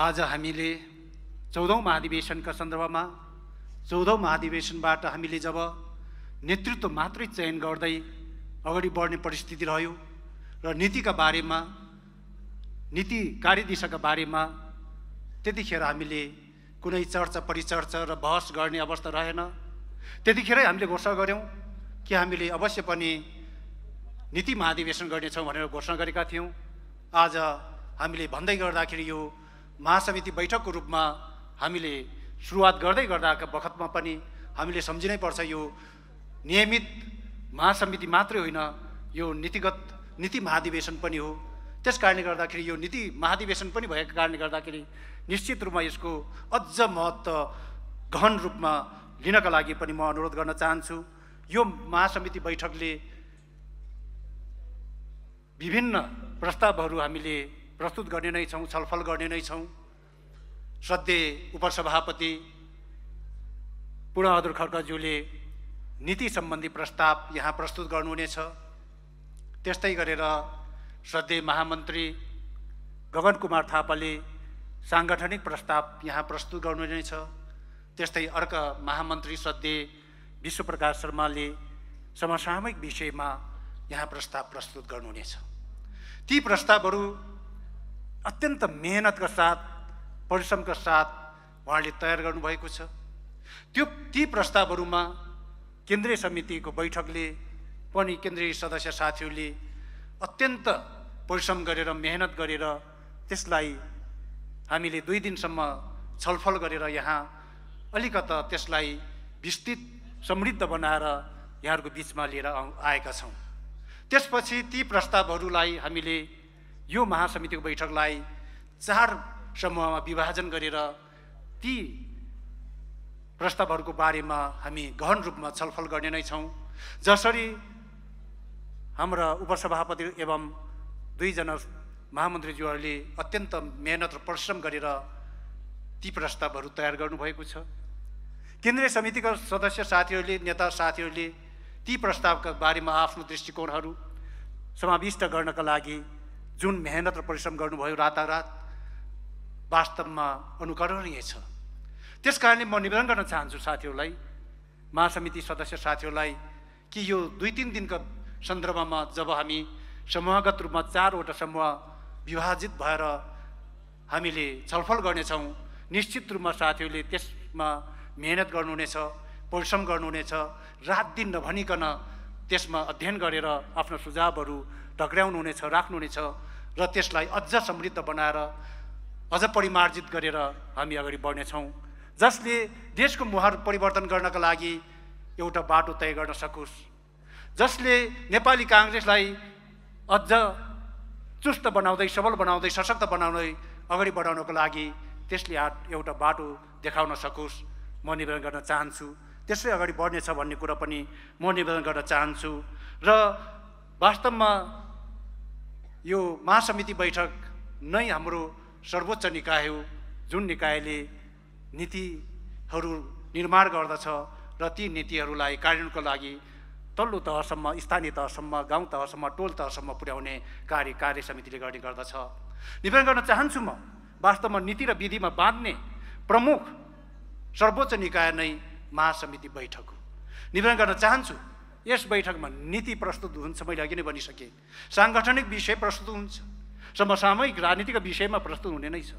आज हामीले चौधौँ महाधिवेशनका सन्दर्भमा चौधौँ महाधिवेशनबाट हामीले जब नेतृत्व मात्रै चयन गर्दै अगाडि बढ्ने परिस्थिति रह्यो र नीतिका बारेमा नीति कार्यदिशाका बारेमा त्यतिखेर हामीले कुनै चर्चा परिचर्चा र बहस गर्ने अवस्था रहेन त्यतिखेरै हामीले घोषणा गऱ्यौँ कि हामीले अवश्य पनि नीति महाधिवेशन गर्नेछौँ भनेर घोषणा गरेका थियौँ आज हामीले भन्दै गर्दाखेरि यो महासमिति बैठकको रूपमा हामीले सुरुवात गर्दै गर्दाका बखतमा पनि हामीले सम्झिनै पर्छ यो नियमित महासमिति मात्रै होइन यो नीतिगत नीति महाधिवेशन पनि हो त्यस कारणले गर्दाखेरि यो नीति महाधिवेशन पनि भएको कारणले गर्दाखेरि निश्चित रूपमा यसको अझ महत्त्व गहन रूपमा लिनका लागि पनि म अनुरोध गर्न चाहन्छु यो महासमिति बैठकले विभिन्न प्रस्तावहरू हामीले प्रस्तुत गर्ने नै छौँ छलफल गर्ने नै छौँ सद्य उपसभापति पूर्णबहादुर खड्काज्यूले नीति सम्बन्धी प्रस्ताव यहाँ प्रस्तुत गर्नुहुनेछ त्यस्तै गरेर सद्य महामन्त्री गगन कुमार थापाले साङ्गठनिक प्रस्ताव यहाँ प्रस्तुत गर्नु छ त्यस्तै अर्का महामन्त्री सद्य विश्वप्रकाश शर्माले समसामयिक विषयमा यहाँ प्रस्ताव प्रस्तुत गर्नुहुनेछ ती प्रस्तावहरू अत्यन्त मेहनतका साथ परिश्रमका साथ उहाँले तयार गर्नुभएको छ त्यो ती प्रस्तावहरूमा केन्द्रीय समितिको बैठकले पनि केन्द्रीय सदस्य साथीहरूले अत्यन्त परिश्रम गरेर मेहनत गरेर त्यसलाई हामीले दुई दिनसम्म छलफल गरेर यहाँ अलिकता त्यसलाई विस्तृत समृद्ध बनाएर यहाँहरूको बिचमा लिएर आएका छौँ त्यसपछि ती प्रस्तावहरूलाई हामीले यो महासमितिको बैठकलाई चार समूहमा विभाजन गरेर ती प्रस्तावहरूको बारेमा हामी गहन रूपमा छलफल गर्ने नै छौँ जसरी हाम्रा उपसभापति एवं दुईजना महामन्त्रीज्यूहरूले अत्यन्त मेहनत र परिश्रम गरेर ती प्रस्तावहरू तयार गर्नुभएको छ केन्द्रीय समितिका सदस्य साथीहरूले नेता साथीहरूले ती प्रस्तावका बारेमा आफ्नो दृष्टिकोणहरू समाविष्ट गर्नका लागि जुन मेहनत र परिश्रम गर्नुभयो रातारात वास्तवमा अनुकरणीय छ त्यस कारणले म निवेदन गर्न चाहन्छु साथीहरूलाई महासमिति सदस्य साथीहरूलाई कि यो दुई तिन दिनको सन्दर्भमा जब हामी समूहगत रूपमा चारवटा समूह विभाजित भएर हामीले छलफल गर्नेछौँ निश्चित रूपमा साथीहरूले त्यसमा मेहनत गर्नुहुनेछ परिश्रम गर्नुहुनेछ रात दिन नभनिकन त्यसमा अध्ययन गरेर आफ्नो सुझावहरू टक्राउनुहुनेछ राख्नुहुनेछ र त्यसलाई अझ समृद्ध बनाएर अझ परिमार्जित गरेर हामी अगाडि बढ्नेछौँ जसले देशको मुहार परिवर्तन गर्नका लागि एउटा बाटो तय गर्न सकोस् जसले नेपाली काङ्ग्रेसलाई अझ चुस्त बनाउँदै सबल बनाउँदै सशक्त बनाउँदै अगाडि बढाउनको लागि त्यसले एउटा बाटो देखाउन सकोस् म निवेदन गर्न चाहन्छु त्यसै अगाडि बढ्नेछ भन्ने कुरा पनि म निवेदन गर्न चाहन्छु र वास्तवमा यो महासमिति बैठक नै हाम्रो सर्वोच्च निकाय हो जुन निकायले नीतिहरू निर्माण गर्दछ र ती नीतिहरूलाई कार्यान्वयनको लागि तल्लो तहसम्म स्थानीय तहसम्म गाउँ तहसम्म टोल तहसम्म पुर्याउने कार्य कार्य समितिले गर्ने गर्दछ निवेदन गर्न चाहन्छु म वास्तवमा नीति र विधिमा बाँध्ने प्रमुख सर्वोच्च निकाय नै महासमिति बैठक हो निवेदन गर्न चाहन्छु यस बैठकमा नीति प्रस्तुत हुन्छ मैले अघि नै भनिसकेँ साङ्गठनिक विषय प्रस्तुत हुन्छ समसामयिक राजनीतिक विषयमा प्रस्तुत हुने नै छ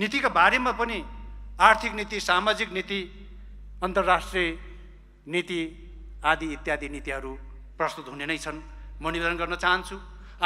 नीतिका बारेमा पनि आर्थिक नीति सामाजिक नीति अन्तर्राष्ट्रिय नीति आदि इत्यादि नीतिहरू प्रस्तुत हुने नै छन् म निवेदन गर्न चाहन्छु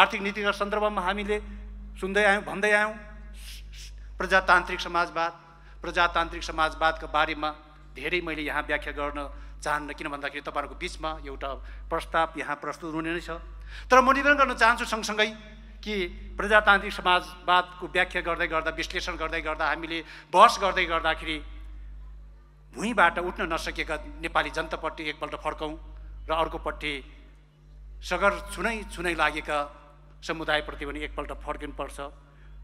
आर्थिक नीतिका सन्दर्भमा हामीले सुन्दै आयौँ भन्दै आयौँ प्रजातान्त्रिक समाजवाद प्रजातान्त्रिक समाजवादका बारेमा धेरै मैले यहाँ व्याख्या गर्न चाहन्न किन भन्दाखेरि तपाईँहरूको बिचमा एउटा प्रस्ताव यहाँ प्रस्तुत हुने नै छ तर म निवेदन गर्न चाहन्छु सँगसँगै कि प्रजातान्त्रिक समाजवादको व्याख्या गर्दै गर्दा विश्लेषण गर्दै गर्दा हामीले बहस गर्दै गर्दाखेरि भुइँबाट उठ्न नसकेका नेपाली जनतापट्टि एकपल्ट फर्कौँ र अर्कोपट्टि सगर छुनै छुनै लागेका समुदायप्रति पनि एकपल्ट फर्किनुपर्छ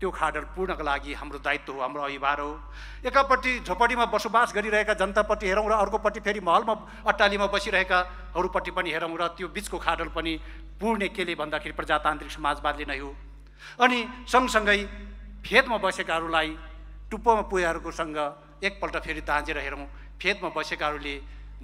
त्यो खाडल पूर्णको लागि हाम्रो दायित्व हो हाम्रो अभिभार हो एकापट्टि झोपडीमा बसोबास गरिरहेका जनतापट्टि हेरौँ र अर्कोपट्टि फेरि महलमा अट्टालीमा बसिरहेकाहरूपट्टि पनि हेरौँ र त्यो बिचको खाडल पनि पूर्ण केले भन्दाखेरि प्रजातान्त्रिक समाजवादले नै हो अनि सँगसँगै फेदमा बसेकाहरूलाई टुप्पोमा सँग एकपल्ट फेरि दाँजेर हेरौँ फेदमा बसेकाहरूले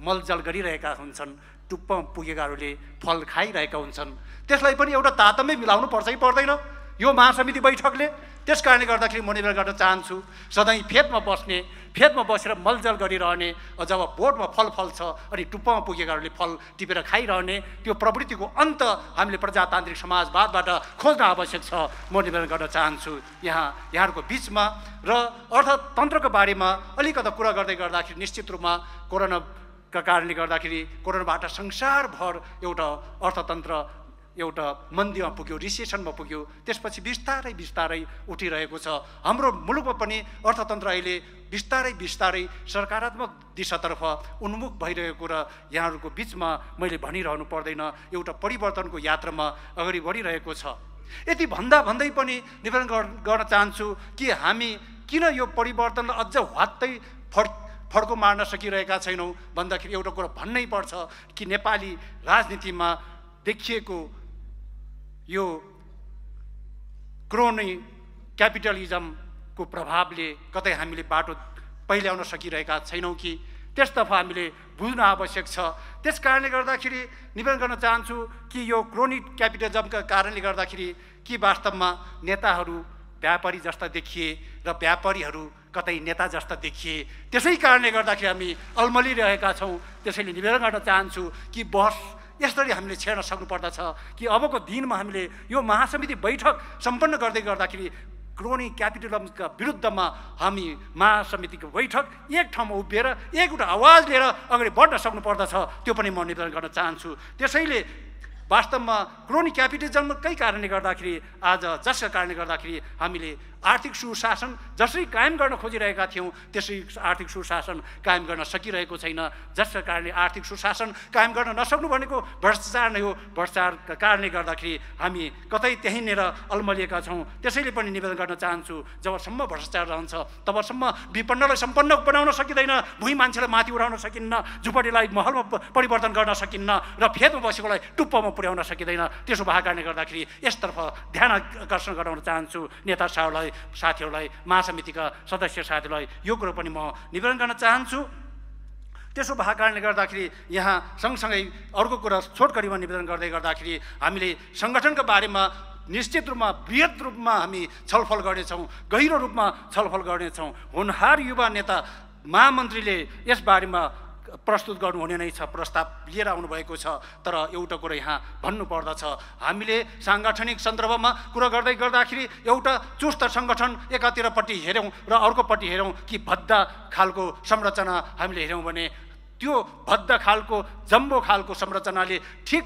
मलजल गरिरहेका हुन्छन् टुप्पोमा पुगेकाहरूले फल खाइरहेका हुन्छन् त्यसलाई पनि एउटा तातमै मिलाउनु पर्छ कि पर्दैन यो महासमिति बैठकले त्यस कारणले गर्दाखेरि म निवेदन गर्न चाहन्छु सधैँ फेदमा बस्ने फेदमा बसेर मलजल गरिरहने जब बोर्डमा फल छ अनि टुप्पामा पुगेकाहरूले फल टिपेर खाइरहने त्यो प्रवृत्तिको अन्त हामीले प्रजातान्त्रिक समाजवादबाट खोज्न आवश्यक छ म निवेदन गर्न चाहन्छु यहाँ यहाँहरूको बिचमा र अर्थतन्त्रको बारेमा अलिकता कुरा गर्दै गर्दाखेरि निश्चित रूपमा कोरोनाका कारणले गर्दाखेरि कोरोनाबाट संसारभर एउटा अर्थतन्त्र एउटा मन्दीमा पुग्यो रिसेसनमा पुग्यो त्यसपछि बिस्तारै बिस्तारै उठिरहेको छ हाम्रो मुलुकमा पनि अर्थतन्त्र अहिले बिस्तारै बिस्तारै सकारात्मक दिशातर्फ उन्मुख भइरहेको र यहाँहरूको बिचमा मैले भनिरहनु पर्दैन एउटा परिवर्तनको यात्रामा अगाडि बढिरहेको छ यति भन्दा भन्दै पनि निवेदन गर्न चाहन्छु कि हामी किन यो परिवर्तनलाई अझ वात्तै फर् फड्को मार्न सकिरहेका छैनौँ भन्दाखेरि एउटा कुरो भन्नै पर्छ कि नेपाली राजनीतिमा देखिएको यो क्रोनी क्यापिटलिजमको प्रभावले कतै हामीले बाटो पहिल्याउन सकिरहेका छैनौँ कि त्यसतर्फ हामीले बुझ्न आवश्यक छ त्यस कारणले गर्दाखेरि निवेदन गर्न चाहन्छु कि यो क्रोनी क्यापिटलिजमका कारणले गर्दाखेरि कि वास्तवमा नेताहरू व्यापारी जस्ता देखिए र व्यापारीहरू कतै नेता जस्ता देखिए त्यसै कारणले गर्दाखेरि हामी अल्मलिरहेका छौँ त्यसैले निवेदन गर्न चाहन्छु कि बस यसरी हामीले छेड्न सक्नुपर्दछ कि अबको दिनमा हामीले यो महासमिति बैठक सम्पन्न गर्दै गर्दाखेरि क्रोनी क्यापिटलिजमका विरुद्धमा हामी महासमितिको बैठक एक ठाउँमा उभिएर एकवटा आवाज लिएर अगाडि बढ्न सक्नुपर्दछ त्यो पनि म निवेदन गर्न चाहन्छु त्यसैले वास्तवमा क्रोनी क्यापिटलिजमकै कारणले गर्दाखेरि आज जसका कारणले गर्दाखेरि हामीले आर्थिक सुशासन जसरी कायम गर्न खोजिरहेका थियौँ त्यसरी आर्थिक सुशासन कायम गर्न सकिरहेको छैन जसका कारणले आर्थिक सुशासन कायम गर्न नसक्नु भनेको भ्रष्टाचार नै हो भ्रष्टाचारका कारणले गर्दाखेरि हामी कतै त्यहीँनिर अल्मलिएका छौँ त्यसैले पनि निवेदन गर्न चाहन्छु जबसम्म भ्रष्टाचार रहन्छ तबसम्म विपन्नलाई सम्पन्न बनाउन सकिँदैन भुइँ मान्छेलाई माथि उडाउन सकिन्न झुपडीलाई महलमा परिवर्तन गर्न सकिन्न र फेदमा बसेकोलाई टुप्पोमा पुर्याउन सकिँदैन त्यसो भएको कारणले गर्दाखेरि यसतर्फ ध्यान आकर्षण गराउन चाहन्छु नेता साहबलाई साथीहरूलाई महासमितिका सदस्य साथीहरूलाई यो कुरो पनि म निवेदन गर्न चाहन्छु त्यसो भएको कारणले गर्दाखेरि यहाँ सँगसँगै अर्को कुरा छोटकरीमा निवेदन गर्दै गर्दाखेरि हामीले सङ्गठनको बारेमा निश्चित रूपमा वृहत रूपमा हामी छलफल गर्नेछौँ गहिरो रूपमा छलफल गर्नेछौँ हुनहार युवा नेता महामन्त्रीले यसबारेमा प्रस्तुत गर्नुहुने नै छ प्रस्ताव लिएर आउनुभएको छ तर एउटा कुरो यहाँ भन्नुपर्दछ हामीले साङ्गठनिक सन्दर्भमा कुरो गर्दै गर्दाखेरि एउटा चुस्त सङ्गठन एकातिरपट्टि हेऱ्यौँ र अर्कोपट्टि हेऱ्यौँ कि भद्दा खालको संरचना हामीले हेऱ्यौँ भने त्यो भद्द खालको जम्बो खालको संरचनाले ठिक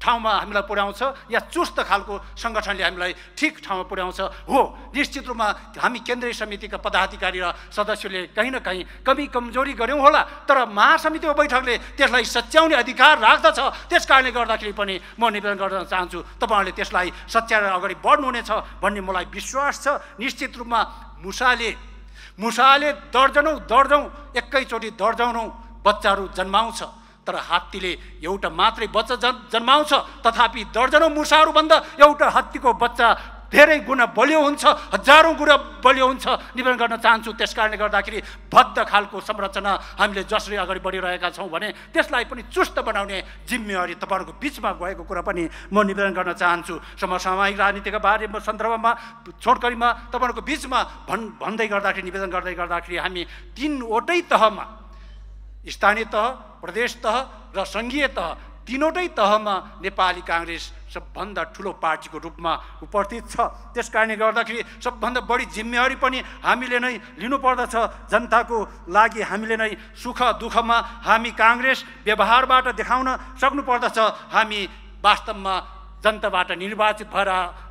ठाउँमा हामीलाई पुर्याउँछ या चुस्त खालको सङ्गठनले हामीलाई ठिक ठाउँमा पुर्याउँछ हो निश्चित रूपमा हामी केन्द्रीय समितिका पदाधिकारी र सदस्यले कहीँ न कहीँ कमी कमजोरी गऱ्यौँ होला तर महासमितिको बैठकले त्यसलाई सच्याउने अधिकार राख्दछ त्यस कारणले गर्दाखेरि पनि म निवेदन गर्न चाहन्छु तपाईँहरूले त्यसलाई सच्याएर अगाडि बढ्नुहुनेछ भन्ने मलाई विश्वास छ निश्चित रूपमा मुसाले मुसाले दर्जनौँ दर्जौँ एकैचोटि दर्जनौँ बच्चाहरू जन्माउँछ तर हात्तीले एउटा मात्रै बच्चा जन् जन्माउँछ तथापि दर्जनौँ मुसाहरूभन्दा एउटा हात्तीको बच्चा धेरै गुणा बलियो हुन्छ हजारौँ गुणा बलियो हुन्छ निवेदन गर्न चाहन्छु त्यस कारणले गर्दाखेरि भद्ध खालको संरचना हामीले जसरी अगाडि बढिरहेका छौँ भने त्यसलाई पनि चुस्त बनाउने जिम्मेवारी तपाईँहरूको बिचमा गएको कुरा पनि म निवेदन गर्न चाहन्छु समसामयिक राजनीतिका बारेमा सन्दर्भमा छोडकरीमा तपाईँहरूको बिचमा भन् भन्दै गर्दाखेरि निवेदन गर्दै गर्दाखेरि हामी तिनवटै तहमा स्थानीय तह प्रदेश तह र सङ्घीय तह तिनवटै तहमा नेपाली काङ्ग्रेस सबभन्दा ठुलो पार्टीको रूपमा उपस्थित छ त्यस कारणले गर्दाखेरि सबभन्दा बढी जिम्मेवारी पनि हामीले नै लिनुपर्दछ जनताको लागि हामीले नै सुख दुःखमा हामी काङ्ग्रेस व्यवहारबाट देखाउन सक्नुपर्दछ हामी वास्तवमा जनताबाट निर्वाचित भएर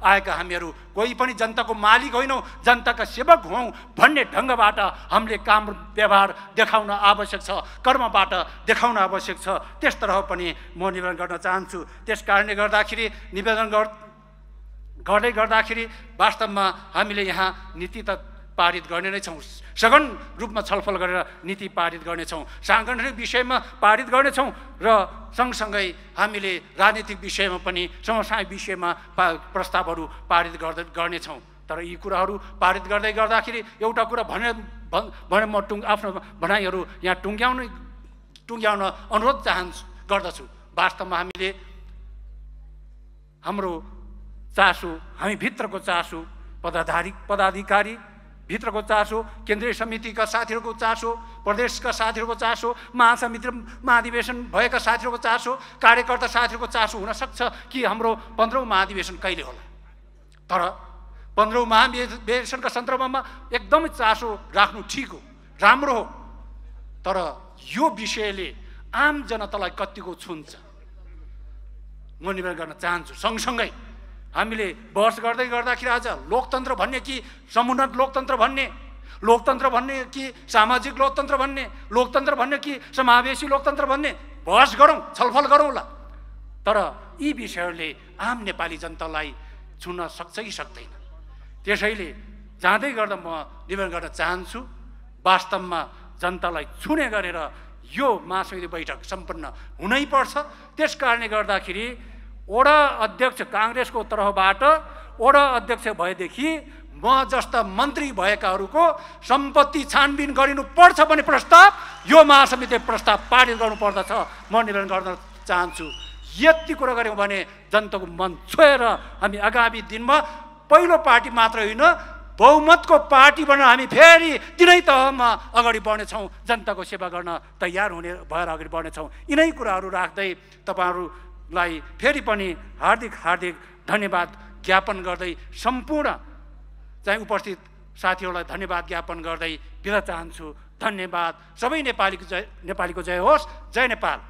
आएका हामीहरू कोही पनि जनताको मालिक होइनौँ जनताका सेवक हौँ भन्ने ढङ्गबाट हामीले काम व्यवहार देखाउन आवश्यक छ कर्मबाट देखाउन आवश्यक छ त्यस तरह पनि म निवेदन गर्न चाहन्छु त्यस कारणले गर्दाखेरि निवेदन गर्दै गर्दाखेरि वास्तवमा हामीले यहाँ नीति त पारित गर्ने नै छौँ सघन रूपमा छलफल गरेर नीति पारित गर्नेछौँ साङ्गठनिक विषयमा पारित गर्नेछौँ र सँगसँगै हामीले राजनीतिक विषयमा पनि समसाय विषयमा पा प्रस्तावहरू पारित गर्दै गर्नेछौँ तर यी कुराहरू पारित गर्दै गर्दाखेरि एउटा कुरा भने भने म टुङ आफ्नो भनाइहरू यहाँ टुङ्ग्याउने टुङ्ग्याउन अनुरोध चाहन्छु गर्दछु वास्तवमा हामीले हाम्रो चासो हामीभित्रको चासो पदाधारी पदाधिकारी भित्रको चासो केन्द्रीय समितिका साथीहरूको चासो प्रदेशका साथीहरूको चासो महासमिति महाधिवेशन भएका साथीहरूको चासो कार्यकर्ता साथीहरूको चासो हुनसक्छ कि हाम्रो पन्ध्रौँ महाधिवेशन कहिले होला तर पन्ध्रौँ महाधिवेशनका सन्दर्भमा एकदमै चासो राख्नु ठिक हो राम्रो हो तर यो विषयले आम जनतालाई कतिको छुन्छ म निवेदन गर्न चाहन्छु सँगसँगै हामीले बहस गर्दै गर्दाखेरि आज लोकतन्त्र भन्ने कि समुन्नत लोकतन्त्र भन्ने लोकतन्त्र भन्ने कि सामाजिक लोकतन्त्र भन्ने लोकतन्त्र भन्ने कि समावेशी लोकतन्त्र भन्ने बहस गरौँ छलफल गरौँला तर यी विषयहरूले आम नेपाली जनतालाई छुन सक्छ कि सक्दैन त्यसैले जाँदै गर्दा म निवेदन गर्न चाहन्छु वास्तवमा जनतालाई छुने गरेर यो महासमिति बैठक सम्पन्न हुनैपर्छ त्यस कारणले गर्दाखेरि ओडा अध्यक्ष काङ्ग्रेसको तर्फबाट ओडा अध्यक्ष भएदेखि म जस्ता मन्त्री भएकाहरूको सम्पत्ति छानबिन गरिनुपर्छ भन्ने प्रस्ताव यो महासमितिले प्रस्ताव पारित गर्नुपर्दछ म निवेदन गर्न चाहन्छु यति कुरो गऱ्यौँ भने जनताको मन छोएर हामी आगामी दिनमा पहिलो पार्टी मात्र होइन बहुमतको पार्टी बनेर हामी फेरि तिनै तहमा अगाडि बढ्नेछौँ जनताको सेवा गर्न तयार हुने भएर अगाडि बढ्नेछौँ यिनै कुराहरू राख्दै तपाईँहरू लाई फेरि पनि हार्दिक हार्दिक धन्यवाद ज्ञापन गर्दै सम्पूर्ण चाहिँ उपस्थित साथीहरूलाई धन्यवाद ज्ञापन गर्दै बिदा चाहन्छु धन्यवाद सबै नेपालीको जय नेपालीको जय होस् जय नेपाल